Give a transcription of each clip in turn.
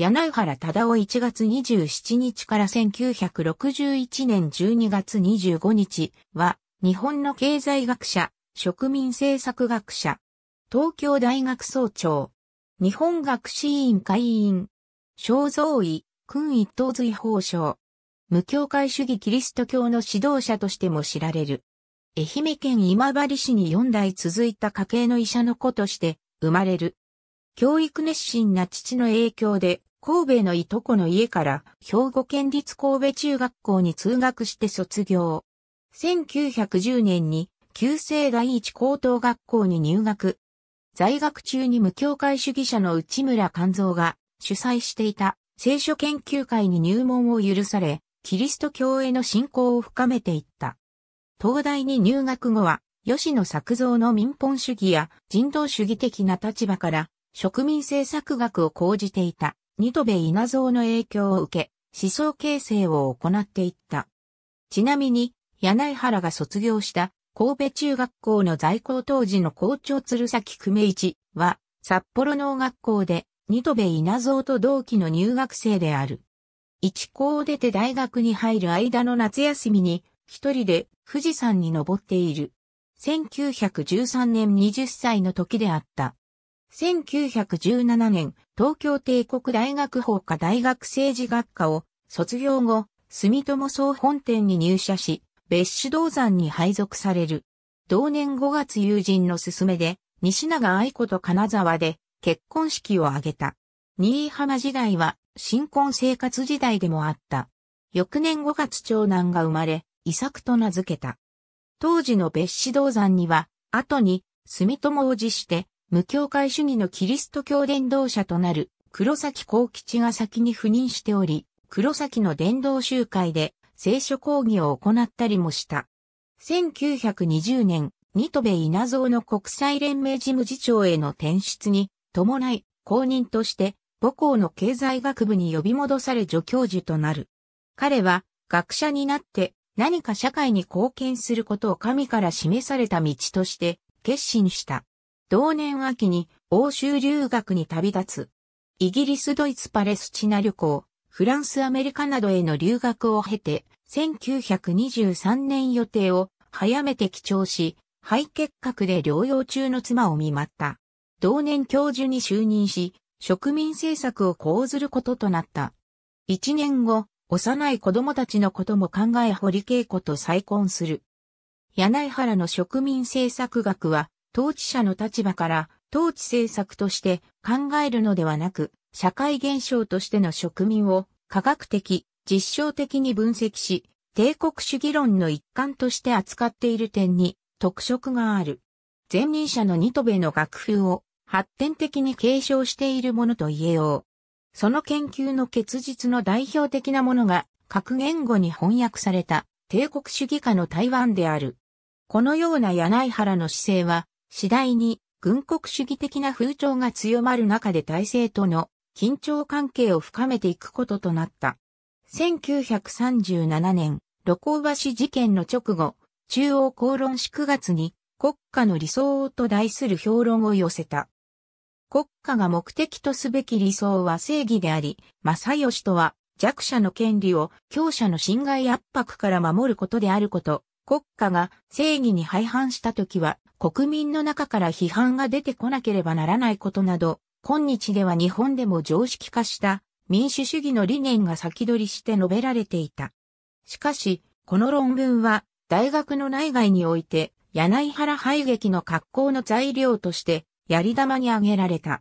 柳原忠夫1月27日から1961年12月25日は、日本の経済学者、植民政策学者、東京大学総長、日本学士委員会委員、肖像医、君一等随法省、無教会主義キリスト教の指導者としても知られる。愛媛県今治市に4代続いた家系の医者の子として生まれる。教育熱心な父の影響で神戸のいとこの家から兵庫県立神戸中学校に通学して卒業。1910年に旧制第一高等学校に入学。在学中に無教会主義者の内村勘蔵が主催していた聖書研究会に入門を許され、キリスト教への信仰を深めていった。東大に入学後は、吉野作造の民本主義や人道主義的な立場から植民政策学を講じていた。ニトベ稲造の影響を受け、思想形成を行っていった。ちなみに、柳原が卒業した神戸中学校の在校当時の校長鶴崎久米一は、札幌農学校で、ニトベ稲造と同期の入学生である。一校を出て大学に入る間の夏休みに、一人で富士山に登っている。1913年20歳の時であった。1917年、東京帝国大学法科大学政治学科を卒業後、住友総本店に入社し、別紙銅山に配属される。同年5月友人の勧めで、西永愛子と金沢で結婚式を挙げた。新居浜時代は新婚生活時代でもあった。翌年5月長男が生まれ、遺作と名付けた。当時の別紙銅山には、後に住友を辞して無教会主義のキリスト教伝道者となる黒崎幸吉が先に赴任しており、黒崎の伝道集会で聖書講義を行ったりもした。1920年、ニトベ稲造の国際連盟事務次長への転出に伴い、公認として母校の経済学部に呼び戻され助教授となる。彼は学者になって何か社会に貢献することを神から示された道として決心した。同年秋に欧州留学に旅立つ。イギリス・ドイツ・パレスチナ旅行、フランス・アメリカなどへの留学を経て、1923年予定を早めて帰調し、肺結核で療養中の妻を見舞った。同年教授に就任し、植民政策を講ずることとなった。一年後、幼い子供たちのことも考え堀恵子と再婚する。柳原の植民政策学は統治者の立場から統治政策として考えるのではなく、社会現象としての植民を科学的、実証的に分析し、帝国主義論の一環として扱っている点に特色がある。前任者のニトベの学風を発展的に継承しているものと言えよう。その研究の結実の代表的なものが格言語に翻訳された帝国主義下の台湾である。このような柳原の姿勢は次第に軍国主義的な風潮が強まる中で体制との緊張関係を深めていくこととなった。1937年、露光橋事件の直後、中央公論誌9月に国家の理想と題する評論を寄せた。国家が目的とすべき理想は正義であり、正義とは弱者の権利を強者の侵害圧迫から守ることであること国家が正義に廃反した時は国民の中から批判が出てこなければならないことなど、今日では日本でも常識化した民主主義の理念が先取りして述べられていた。しかし、この論文は大学の内外において柳原廃劇の格好の材料としてやり玉に挙げられた。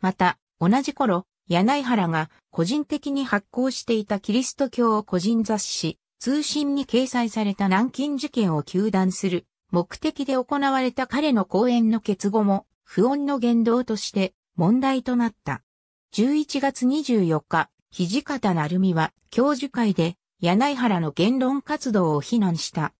また、同じ頃、柳原が個人的に発行していたキリスト教を個人雑誌、通信に掲載された南京事件を求断する目的で行われた彼の講演の結合も不穏の言動として問題となった。11月24日、土方成美は教授会で柳原の言論活動を非難した。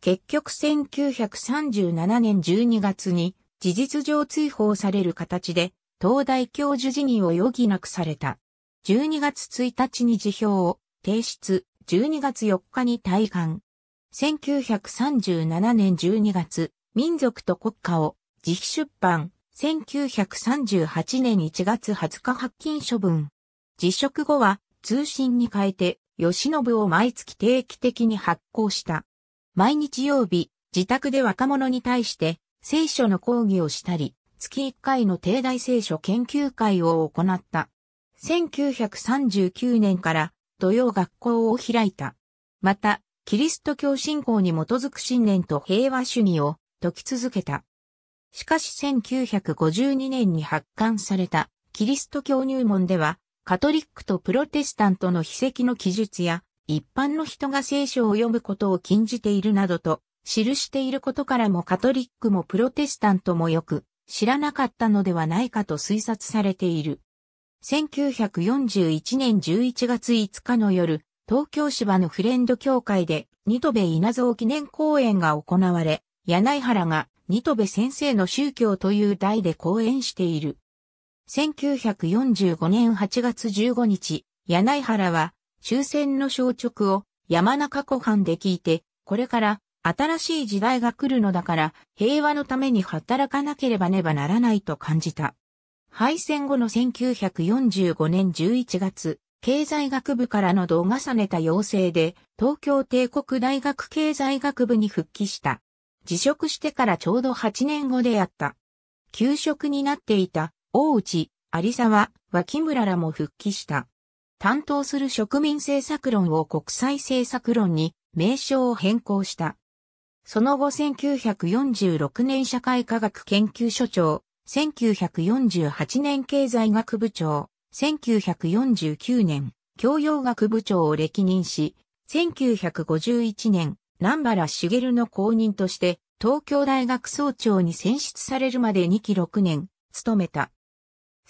結局1937年12月に事実上追放される形で東大教授辞任を余儀なくされた。12月1日に辞表を提出、12月4日に退官。1937年12月、民族と国家を自費出版。1938年1月20日発禁処分。辞職後は通信に変えて、吉信を毎月定期的に発行した。毎日曜日、自宅で若者に対して聖書の講義をしたり、月1回の定大聖書研究会を行った。1939年から土曜学校を開いた。また、キリスト教信仰に基づく信念と平和主義を解き続けた。しかし1952年に発刊されたキリスト教入門では、カトリックとプロテスタントの秘跡の記述や、一般の人が聖書を読むことを禁じているなどと、記していることからもカトリックもプロテスタントもよく知らなかったのではないかと推察されている。1941年11月5日の夜、東京芝のフレンド協会で、ニトベ稲造記念公演が行われ、柳原がニトベ先生の宗教という題で講演している。1945年8月15日、柳原は終戦の消直を山中湖畔で聞いて、これから新しい時代が来るのだから平和のために働かなければねばならないと感じた。敗戦後の1945年11月、経済学部からの度画。重ねた要請で、東京帝国大学経済学部に復帰した。辞職してからちょうど8年後であった。休職になっていた、大内、有沢、脇村らも復帰した。担当する植民政策論を国際政策論に名称を変更した。その後1946年社会科学研究所長、1948年経済学部長、1949年教養学部長を歴任し、1951年、南原茂の後任として、東京大学総長に選出されるまで2期6年、務めた。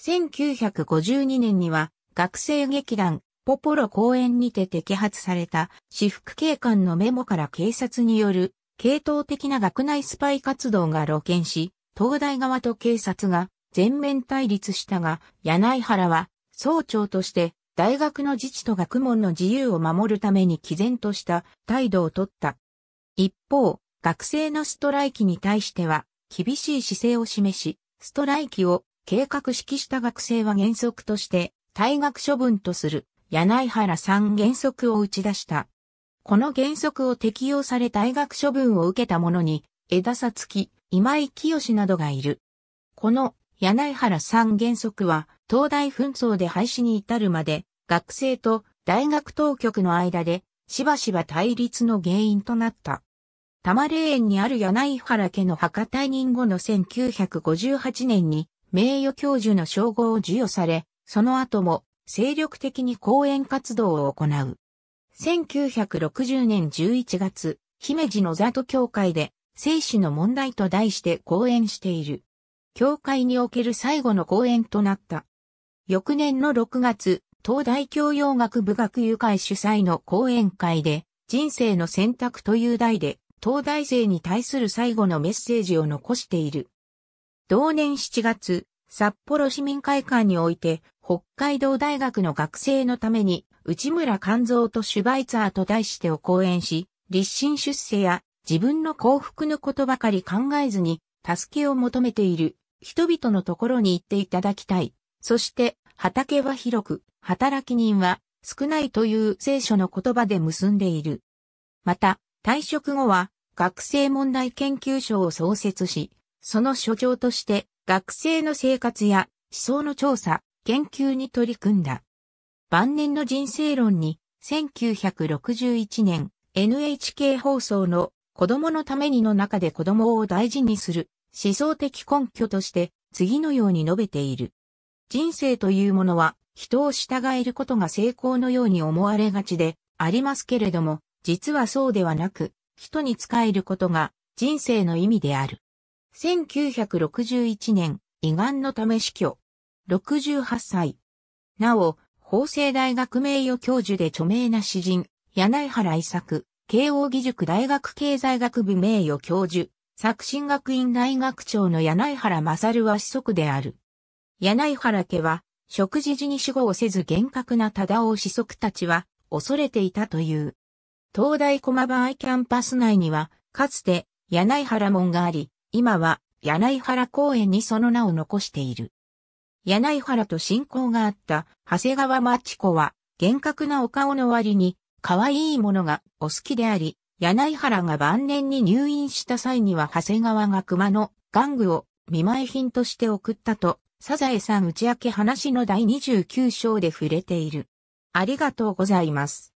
1952年には、学生劇団、ポポロ公演にて摘発された、私服警官のメモから警察による、系統的な学内スパイ活動が露見し、東大側と警察が全面対立したが、柳井原は総長として大学の自治と学問の自由を守るために毅然とした態度をとった。一方、学生のストライキに対しては厳しい姿勢を示し、ストライキを計画指揮した学生は原則として退学処分とする柳原さん原則を打ち出した。この原則を適用され退学処分を受けた者に、枝さつき、今井清などがいる。この柳原三原則は、東大紛争で廃止に至るまで、学生と大学当局の間で、しばしば対立の原因となった。多摩霊園にある柳原家の墓退任後の1958年に、名誉教授の称号を授与され、その後も精力的に講演活動を行う。1960年11月、姫路の座都教会で生死の問題と題して講演している。教会における最後の講演となった。翌年の6月、東大教養学部学友会主催の講演会で、人生の選択という題で、東大生に対する最後のメッセージを残している。同年7月、札幌市民会館において、北海道大学の学生のために、内村勘蔵とシュバイツァーと題してを講演し、立身出世や自分の幸福のことばかり考えずに、助けを求めている人々のところに行っていただきたい。そして、畑は広く、働き人は少ないという聖書の言葉で結んでいる。また、退職後は学生問題研究所を創設し、その所長として学生の生活や思想の調査、研究に取り組んだ。晩年の人生論に1961年 NHK 放送の子供のためにの中で子供を大事にする思想的根拠として次のように述べている。人生というものは人を従えることが成功のように思われがちでありますけれども、実はそうではなく、人に仕えることが人生の意味である。1961年、胃がんのため死去。68歳。なお、法政大学名誉教授で著名な詩人、柳原伊作、慶応義塾大学経済学部名誉教授、作新学院大学長の柳原勝は子息である。柳原家は、食事時に主語をせず厳格な忠尾子息たちは、恐れていたという。東大駒場アキャンパス内には、かつて、柳原門があり、今は、柳原公園にその名を残している。柳原と親交があった、長谷川町子は、厳格なお顔の割に、可愛いものがお好きであり、柳原が晩年に入院した際には長谷川が熊の玩具を見舞い品として送ったと、サザエさん打ち明け話の第29章で触れている。ありがとうございます。